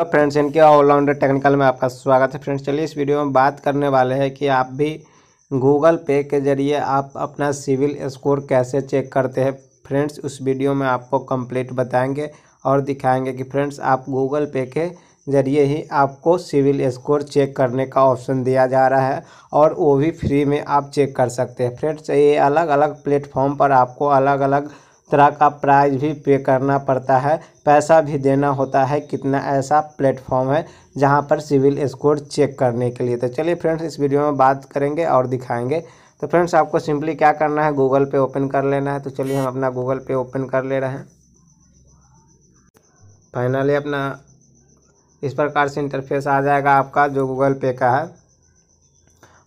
तो फ्रेंड्स इनके allrounder technical में आपका स्वागत है फ्रेंड्स चलिए इस वीडियो में बात करने वाले हैं कि आप भी गूगल पे के ज़रिए आप अपना सिविल स्कोर कैसे चेक करते हैं फ्रेंड्स उस वीडियो में आपको कंप्लीट बताएंगे और दिखाएंगे कि फ्रेंड्स आप गूगल पे के ज़रिए ही आपको सिविल स्कोर चेक करने का ऑप्शन दिया जा रहा है और वो भी फ्री में आप चेक कर सकते हैं फ्रेंड्स ये अलग अलग प्लेटफॉर्म पर आपको अलग अलग तरह का प्राइज भी पे करना पड़ता है पैसा भी देना होता है कितना ऐसा प्लेटफॉर्म है जहां पर सिविल स्कोर चेक करने के लिए तो चलिए फ्रेंड्स इस वीडियो में बात करेंगे और दिखाएंगे तो फ्रेंड्स आपको सिंपली क्या करना है गूगल पे ओपन कर लेना है तो चलिए हम अपना गूगल पे ओपन कर ले रहे हैं फाइनली अपना इस प्रकार से इंटरफेस आ जाएगा आपका जो गूगल पे का है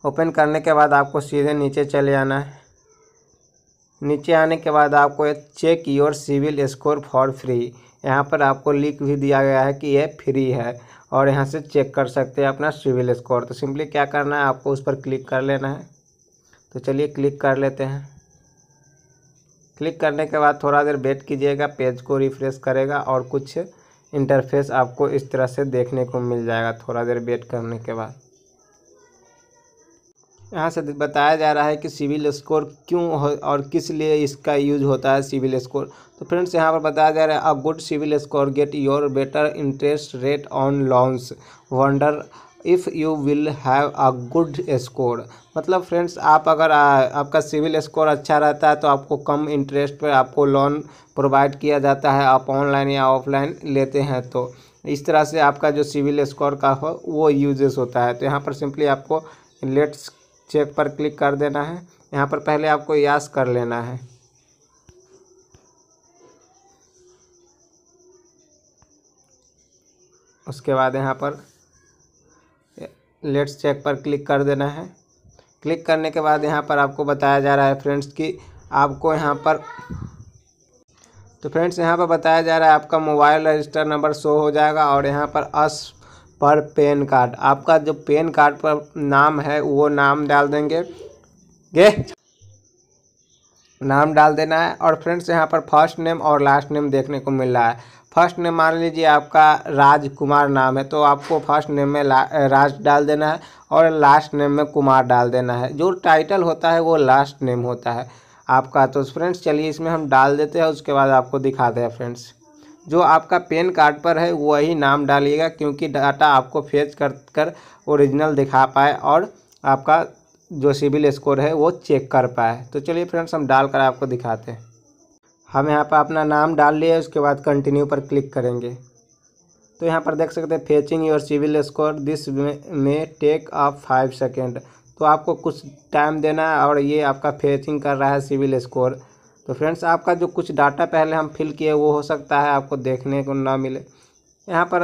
ओपन करने के बाद आपको सीधे नीचे चले आना है नीचे आने के बाद आपको check your CIBIL score for free यहाँ पर आपको लिंक भी दिया गया है कि ये फ्री है और यहाँ से चेक कर सकते हैं अपना सिविल स्कोर तो सिंपली क्या करना है आपको उस पर क्लिक कर लेना है तो चलिए क्लिक कर लेते हैं क्लिक करने के बाद थोड़ा देर वेट कीजिएगा पेज को रिफ्रेश करेगा और कुछ इंटरफेस आपको इस तरह से देखने को मिल जाएगा थोड़ा देर वेट करने के बाद यहाँ से बताया जा रहा है कि सिविल स्कोर क्यों हो और किस लिए इसका यूज होता है सिविल स्कोर तो फ्रेंड्स यहाँ पर बताया जा रहा है a good CIBIL score get your better interest rate on loans wonder if you will have a good score मतलब फ्रेंड्स आप अगर आ, आपका सिविल स्कोर अच्छा रहता है तो आपको कम इंटरेस्ट पर आपको लोन प्रोवाइड किया जाता है आप ऑनलाइन या ऑफलाइन लेते हैं तो इस तरह से आपका जो सिविल स्कोर का हो वो यूजेस होता है तो यहाँ पर सिंपली आपको लेट्स चेक पर क्लिक कर देना है यहाँ पर पहले आपको यास कर लेना है उसके बाद यहाँ पर लेट्स चेक पर क्लिक कर देना है क्लिक करने के बाद यहाँ पर आपको बताया जा रहा है फ्रेंड्स कि आपको यहाँ पर तो फ्रेंड्स यहाँ पर बताया जा रहा है आपका मोबाइल रजिस्टर नंबर शो हो जाएगा और यहाँ पर अस पर पैन कार्ड आपका जो पैन कार्ड पर नाम है वो नाम डाल देंगे गे नाम डाल देना है और फ्रेंड्स यहाँ पर फर्स्ट नेम और लास्ट नेम देखने को मिल रहा है फर्स्ट नेम मान लीजिए आपका राज कुमार नाम है तो आपको फर्स्ट नेम में राज डाल देना है और लास्ट नेम में कुमार डाल देना है जो टाइटल होता है वो लास्ट नेम होता है आपका तो फ्रेंड्स चलिए इसमें हम डाल देते हैं उसके बाद आपको दिखाते हैं फ्रेंड्स जो आपका पेन कार्ड पर है वही नाम डालिएगा क्योंकि डाटा आपको फेच कर कर ओरिजिनल दिखा पाए और आपका जो सिविल स्कोर है वो चेक कर पाए तो चलिए फ्रेंड्स हम डाल कर आपको दिखाते हैं हम यहाँ पर अपना नाम डाल लिए उसके बाद कंटिन्यू पर क्लिक करेंगे तो यहाँ पर देख सकते हैं fetching your CIBIL score this में टेक ऑफ फाइव सेकेंड तो आपको कुछ टाइम देना है और ये आपका फेचिंग कर रहा है सिविल स्कोर तो फ्रेंड्स आपका जो कुछ डाटा पहले हम फिल किए वो हो सकता है आपको देखने को ना मिले यहाँ पर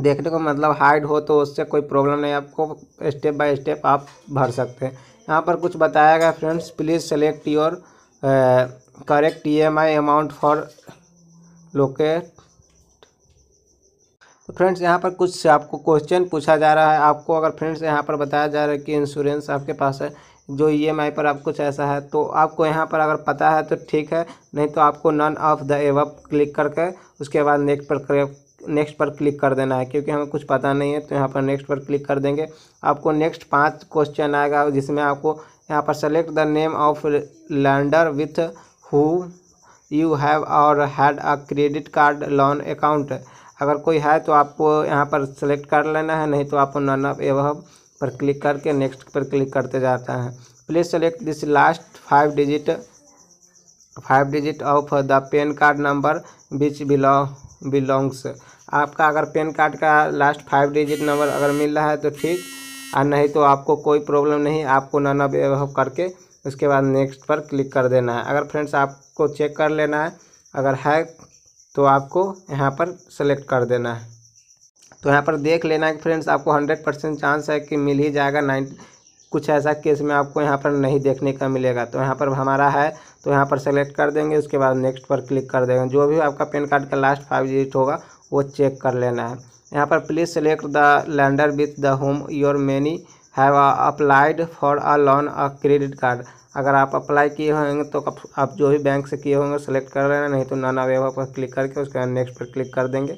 देखने को मतलब हाइड हो तो उससे कोई प्रॉब्लम नहीं आपको स्टेप बाय स्टेप आप भर सकते हैं यहाँ पर कुछ बताया गया friends please select your correct E M I amount for locate तो फ्रेंड्स यहाँ पर कुछ आपको क्वेश्चन पूछा जा रहा है आपको अगर फ्रेंड्स यहाँ पर बताया जा रहा है कि इंश्योरेंस आपके पास है जो ई एम आई पर आप कुछ ऐसा है तो आपको यहाँ पर अगर पता है तो ठीक है नहीं तो आपको none of the above click करके उसके बाद नेक्स्ट पर नेक्स्ट पर क्लिक कर देना है क्योंकि हमें कुछ पता नहीं है तो यहाँ पर नेक्स्ट पर क्लिक कर देंगे आपको नेक्स्ट पांच क्वेश्चन आएगा जिसमें आपको यहाँ पर select the name of lender with who you have or had a credit card loan account अगर कोई है तो आपको यहाँ पर सेलेक्ट कर लेना है नहीं तो आपको नन ऑफ एव पर क्लिक करके नेक्स्ट पर क्लिक करते जाता है please select this last five digit five digit of the PAN card number which belong belongs आपका अगर पेन कार्ड का लास्ट फाइव डिजिट नंबर अगर मिल रहा है तो ठीक और नहीं तो आपको कोई प्रॉब्लम नहीं आपको नाना बेवहब करके उसके बाद नेक्स्ट पर क्लिक कर देना है अगर फ्रेंड्स आपको चेक कर लेना है अगर है तो आपको यहाँ पर सेलेक्ट कर देना है तो यहाँ पर देख लेना कि फ्रेंड्स आपको हंड्रेड परसेंट चांस है कि मिल ही जाएगा नाइन कुछ ऐसा केस में आपको यहाँ पर नहीं देखने का मिलेगा तो यहाँ पर हमारा है तो यहाँ पर सेलेक्ट कर देंगे उसके बाद नेक्स्ट पर क्लिक कर देंगे जो भी आपका पेन कार्ड का लास्ट फाइव डिजिट होगा वो चेक कर लेना है यहाँ पर please select the lender with the home your many have applied for a loan a credit card अगर आप अप्लाई किए होंगे तो आप जो भी बैंक से किए होंगे सेलेक्ट कर लेना नहीं तो नन अवेवा पर क्लिक करके उसके बाद नेक्स्ट पर क्लिक कर देंगे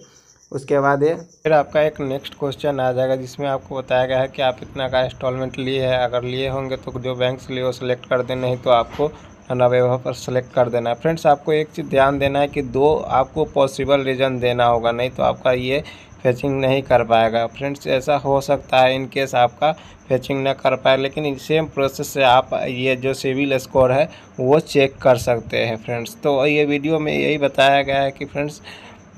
उसके बाद ये फिर आपका एक नेक्स्ट क्वेश्चन आ जाएगा जिसमें आपको बताया गया है कि आप इतना का इंस्टॉलमेंट लिए है अगर लिए होंगे तो जो बैंक से लिए वो सेलेक्ट कर देना नहीं तो आपको अनवेवा पर सेलेक्ट कर देना है फ्रेंड्स आपको एक चीज़ ध्यान देना है कि दो आपको पॉसिबल रीज़न देना होगा नहीं तो आपका ये फेचिंग नहीं कर पाएगा फ्रेंड्स ऐसा हो सकता है इन केस आपका फेचिंग ना कर पाए लेकिन सेम प्रोसेस से आप ये जो सिविल स्कोर है वो चेक कर सकते हैं फ्रेंड्स तो ये वीडियो में यही बताया गया है कि फ्रेंड्स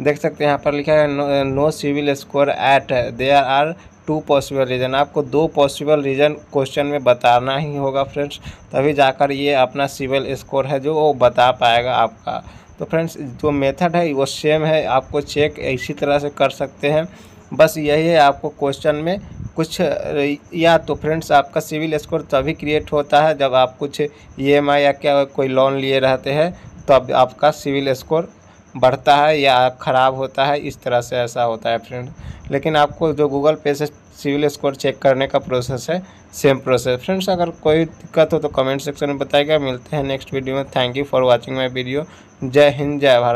देख सकते हैं यहाँ पर लिखा है no CIBIL score at there are two possible reason आपको दो पॉसिबल रीज़न क्वेश्चन में बताना ही होगा फ्रेंड्स तभी जाकर ये अपना सिविल स्कोर है जो वो बता पाएगा आपका तो फ्रेंड्स जो मेथड है वो सेम है आपको चेक इसी तरह से कर सकते हैं बस यही है आपको क्वेश्चन में कुछ या तो फ्रेंड्स आपका सिविल स्कोर तभी क्रिएट होता है जब आप कुछ ई या क्या कोई लोन लिए रहते हैं तब तो आपका सिविल स्कोर बढ़ता है या ख़राब होता है इस तरह से ऐसा होता है फ्रेंड लेकिन आपको जो गूगल पे से सिविल स्कोर चेक करने का प्रोसेस है सेम प्रोसेस फ्रेंड्स अगर कोई दिक्कत हो तो कमेंट सेक्शन में बताएगा मिलते हैं नेक्स्ट वीडियो में thank you for watching my video जय हिंद जय भारत